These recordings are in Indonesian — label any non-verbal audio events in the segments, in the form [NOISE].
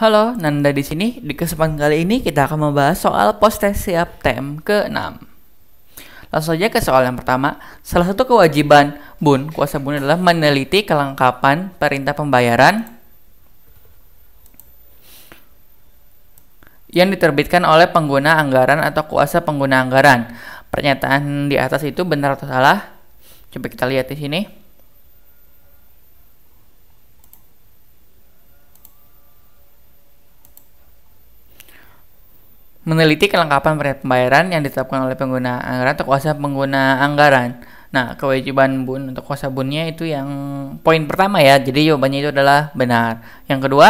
Halo, Nanda di sini. Di kesempatan kali ini kita akan membahas soal post siap TM ke-6. Langsung saja ke soal yang pertama. Salah satu kewajiban BUN, kuasa BUN adalah meneliti kelengkapan perintah pembayaran yang diterbitkan oleh pengguna anggaran atau kuasa pengguna anggaran. Pernyataan di atas itu benar atau salah? Coba kita lihat di sini. meneliti kelengkapan pembayaran yang ditetapkan oleh pengguna anggaran atau kuasa pengguna anggaran. Nah, kewajiban bun untuk kuasa bunnya itu yang poin pertama ya. Jadi jawabannya itu adalah benar. Yang kedua,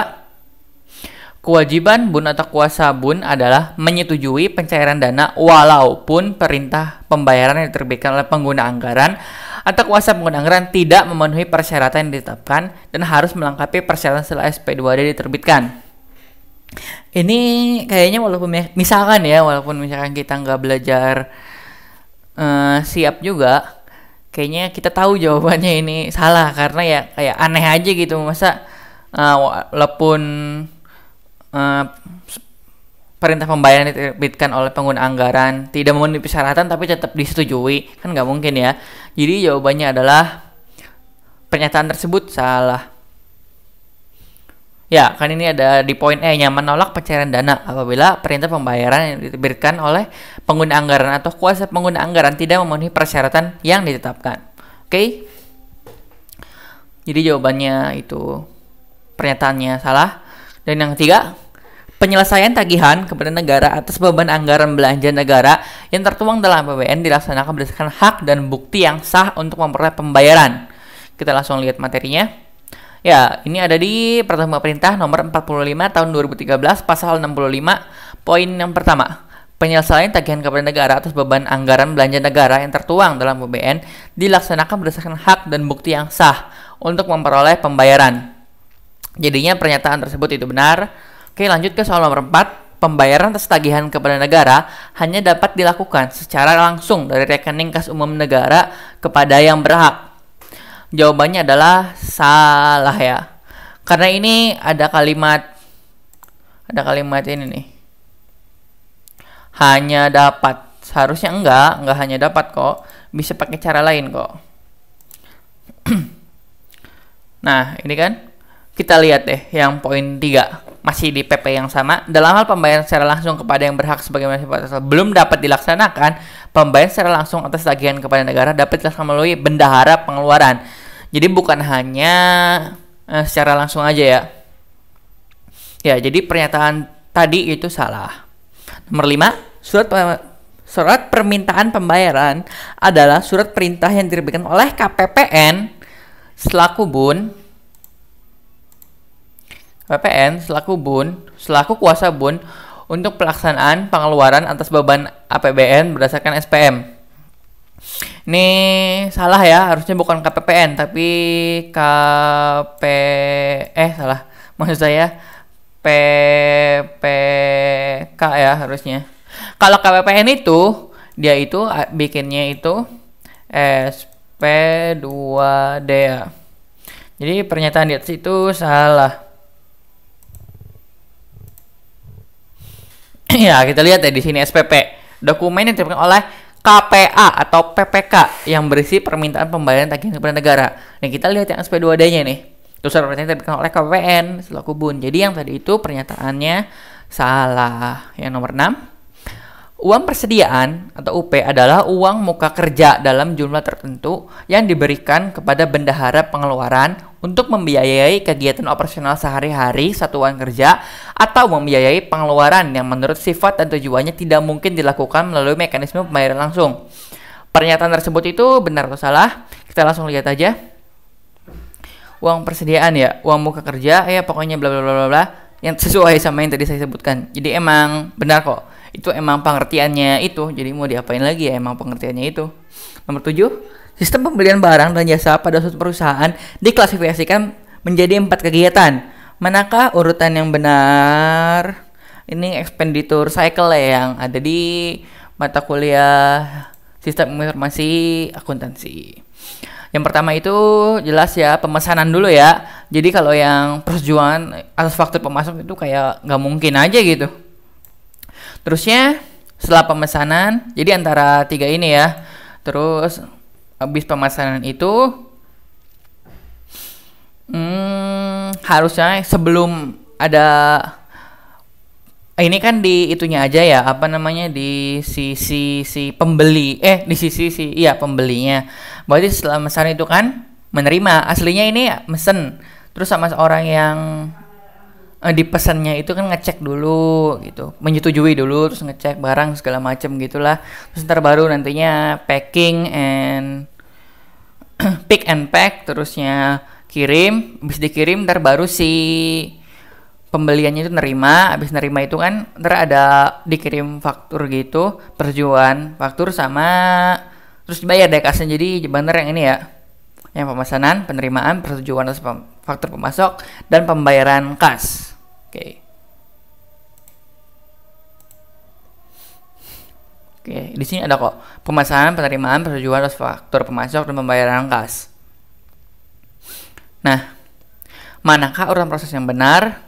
kewajiban bun atau kuasa bun adalah menyetujui pencairan dana walaupun perintah pembayaran yang diterbitkan oleh pengguna anggaran atau kuasa pengguna anggaran tidak memenuhi persyaratan yang ditetapkan dan harus melengkapi persyaratan setelah SP2D diterbitkan ini kayaknya walaupun misalkan ya walaupun misalkan kita nggak belajar uh, siap juga kayaknya kita tahu jawabannya ini salah karena ya kayak aneh aja gitu masa uh, walaupun uh, perintah pembayaran diterbitkan oleh pengguna anggaran tidak memenuhi persyaratan tapi tetap disetujui kan nggak mungkin ya jadi jawabannya adalah pernyataan tersebut salah Ya, kan ini ada di poin E-nya menolak pencairan dana apabila perintah pembayaran yang diberikan oleh pengguna anggaran atau kuasa pengguna anggaran tidak memenuhi persyaratan yang ditetapkan. Oke? Okay? Jadi jawabannya itu pernyataannya salah. Dan yang ketiga, penyelesaian tagihan kepada negara atas beban anggaran belanja negara yang tertuang dalam APBN dilaksanakan berdasarkan hak dan bukti yang sah untuk memperoleh pembayaran. Kita langsung lihat materinya. Ya, ini ada di Peraturan Perintah nomor 45 tahun 2013 pasal 65 poin yang pertama. Penyelesaian tagihan kepada negara atas beban anggaran belanja negara yang tertuang dalam BBN dilaksanakan berdasarkan hak dan bukti yang sah untuk memperoleh pembayaran. Jadinya pernyataan tersebut itu benar. Oke, lanjut ke soal nomor 4. Pembayaran atas tagihan kepada negara hanya dapat dilakukan secara langsung dari rekening kas umum negara kepada yang berhak Jawabannya adalah salah ya. Karena ini ada kalimat ada kalimat ini nih. Hanya dapat. Seharusnya enggak, enggak hanya dapat kok. Bisa pakai cara lain kok. [CLEARS THROAT] nah, ini kan kita lihat deh yang poin 3 masih di PP yang sama dalam hal pembayaran secara langsung kepada yang berhak sebagaimana sifat belum dapat dilaksanakan pembayaran secara langsung atas tagihan kepada negara dapat dilaksanakan melalui bendahara pengeluaran jadi bukan hanya uh, secara langsung aja ya. Ya, jadi pernyataan tadi itu salah. Nomor 5, surat surat permintaan pembayaran adalah surat perintah yang diterbitkan oleh KPPN selaku bun KPPN selaku bun selaku kuasa bun untuk pelaksanaan pengeluaran atas beban APBN berdasarkan SPM. Ini salah ya, harusnya bukan KPPN tapi KP eh salah. [LAUGHS] Maksud saya PPK ya harusnya. Kalau KPPN itu dia itu bikinnya itu SP2D ya. Jadi pernyataan di atas itu salah. [CLEARS THROAT] ya, kita lihat ya di sini SPP. Dokumen yang diterbitkan oleh KPA atau PPK yang berisi permintaan pembayaran tagihan kepada negara. Nah, kita lihat yang SP2D-nya nih. Terus surat pernyataan diterbitkan oleh KPPN selaku BUN. Jadi yang tadi itu pernyataannya salah. Yang nomor 6, uang persediaan atau UP adalah uang muka kerja dalam jumlah tertentu yang diberikan kepada bendahara pengeluaran untuk membiayai kegiatan operasional sehari-hari satuan kerja atau membiayai pengeluaran yang menurut sifat dan tujuannya tidak mungkin dilakukan melalui mekanisme pembayaran langsung. Pernyataan tersebut itu benar atau salah? Kita langsung lihat aja. Uang persediaan ya, uang muka kerja, ya pokoknya bla bla bla bla yang sesuai sama yang tadi saya sebutkan. Jadi emang benar kok. Itu emang pengertiannya itu. Jadi mau diapain lagi ya emang pengertiannya itu. Nomor 7 Sistem pembelian barang dan jasa pada suatu perusahaan diklasifikasikan menjadi empat kegiatan. Manakah urutan yang benar? Ini expenditure cycle ya, yang ada di mata kuliah sistem informasi akuntansi. Yang pertama itu jelas ya pemesanan dulu ya. Jadi kalau yang persetujuan atas faktor pemasok itu kayak nggak mungkin aja gitu. Terusnya setelah pemesanan, jadi antara tiga ini ya. Terus habis pemasaran itu hmm, harusnya sebelum ada ini kan di itunya aja ya apa namanya di sisi si pembeli eh di sisi si iya pembelinya berarti setelah mesan itu kan menerima aslinya ini ya, mesen terus sama orang yang eh, di pesannya itu kan ngecek dulu gitu menyetujui dulu terus ngecek barang segala macem gitulah terus ntar baru nantinya packing and [CLEARS THROAT] pick and pack terusnya kirim habis dikirim ntar baru si pembeliannya itu nerima habis nerima itu kan ntar ada dikirim faktur gitu perjuan faktur sama terus dibayar deh kasih jadi bener yang ini ya yang pemesanan penerimaan persetujuan atas faktur pemasok dan pembayaran kas oke okay. Oke, di sini ada kok pemasaran, penerimaan, persetujuan, faktur pemasok dan pembayaran kas. Nah, manakah urutan proses yang benar?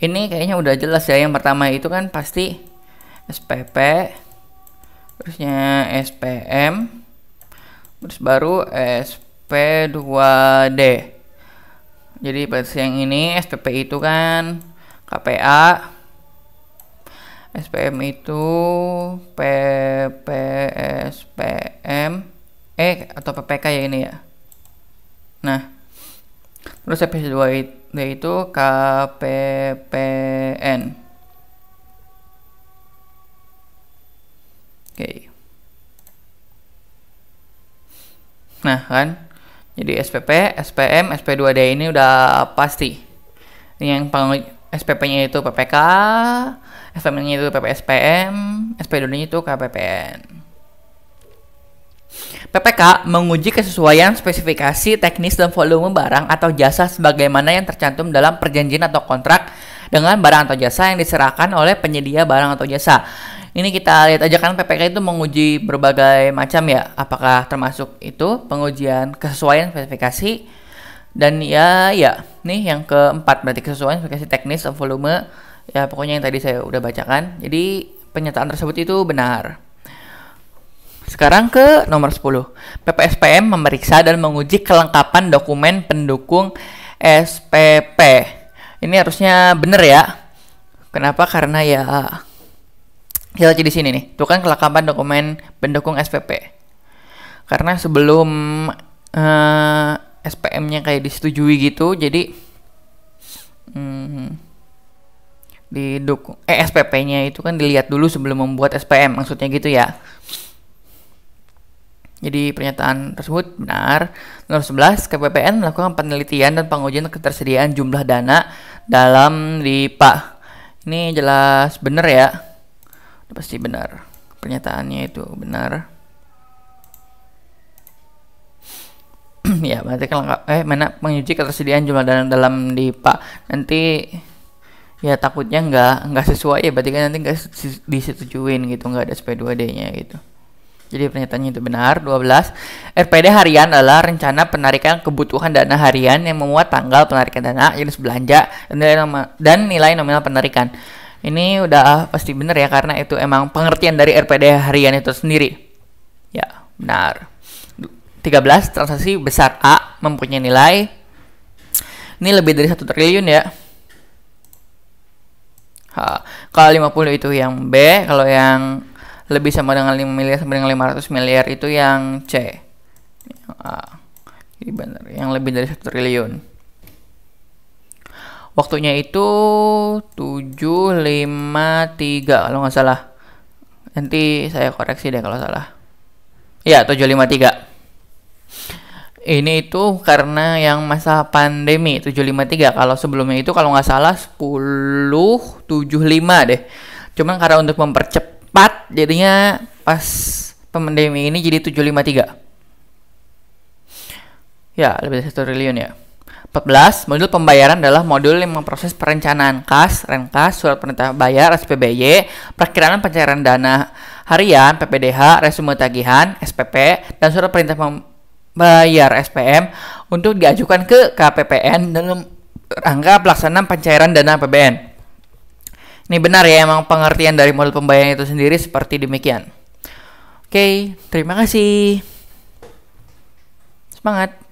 Ini kayaknya udah jelas ya. Yang pertama itu kan pasti SPP, terusnya SPM, terus baru SP2D. Jadi pasti yang ini SPP itu kan KPA, SPM itu PPSPM eh atau PPK ya ini ya. Nah, terus dua 2 itu KPPN. Oke. Nah, kan. Jadi SPP, SPM, SP2D ini udah pasti. Ini yang SPP-nya itu PPK, SPM-nya itu PPSPM, SPDON-nya itu KPPN. PPK menguji kesesuaian spesifikasi teknis dan volume barang atau jasa sebagaimana yang tercantum dalam perjanjian atau kontrak dengan barang atau jasa yang diserahkan oleh penyedia barang atau jasa. Ini kita lihat aja kan PPK itu menguji berbagai macam ya, apakah termasuk itu pengujian kesesuaian spesifikasi dan ya ya nih yang keempat berarti kesesuaian spesifikasi teknis dan volume Ya, pokoknya yang tadi saya udah bacakan. Jadi, pernyataan tersebut itu benar. Sekarang ke nomor 10. PPSPM memeriksa dan menguji kelengkapan dokumen pendukung SPP. Ini harusnya benar ya. Kenapa? Karena ya kita ya di sini nih. Itu kan kelengkapan dokumen pendukung SPP. Karena sebelum uh, eh, SPM-nya kayak disetujui gitu, jadi hmm, di duk, eh, SPP-nya itu kan dilihat dulu sebelum membuat SPM maksudnya gitu ya. Jadi pernyataan tersebut benar. Nomor 11, KPPN melakukan penelitian dan pengujian ketersediaan jumlah dana dalam di pak. Ini jelas benar ya. Pasti benar. Pernyataannya itu benar. [CLEARS THROAT] ya, berarti kan lengkap. eh mana menguji ketersediaan jumlah dana dalam di pak Nanti ya takutnya nggak nggak sesuai ya berarti kan nanti nggak disetujuin gitu nggak ada SP2D-nya gitu. Jadi pernyataannya itu benar. 12. RPD harian adalah rencana penarikan kebutuhan dana harian yang memuat tanggal penarikan dana, jenis belanja, dan nilai, nominal, dan nilai nominal penarikan. Ini udah pasti benar ya karena itu emang pengertian dari RPD harian itu sendiri. Ya, benar. 13. Transaksi besar A mempunyai nilai ini lebih dari satu triliun ya Ha. Kalau 50 itu yang B, kalau yang lebih sama dengan 5 miliar sama dengan 500 miliar itu yang C. Yang A. Jadi benar, yang lebih dari 1 triliun. Waktunya itu 753 kalau nggak salah. Nanti saya koreksi deh kalau salah. Ya, 753. Ini itu karena yang masa pandemi 753. Kalau sebelumnya itu kalau nggak salah 1075 deh. Cuman karena untuk mempercepat jadinya pas pandemi ini jadi 753. Ya, lebih dari 1 triliun ya. 14. Modul pembayaran adalah modul yang memproses perencanaan kas, renkas, surat perintah bayar, SPBY, perkiraan pencairan dana harian, PPDH, resume tagihan, SPP, dan surat perintah bayar SPM untuk diajukan ke KPPN dalam rangka pelaksanaan pencairan dana APBN. Ini benar ya, emang pengertian dari model pembayaran itu sendiri seperti demikian. Oke, terima kasih. Semangat!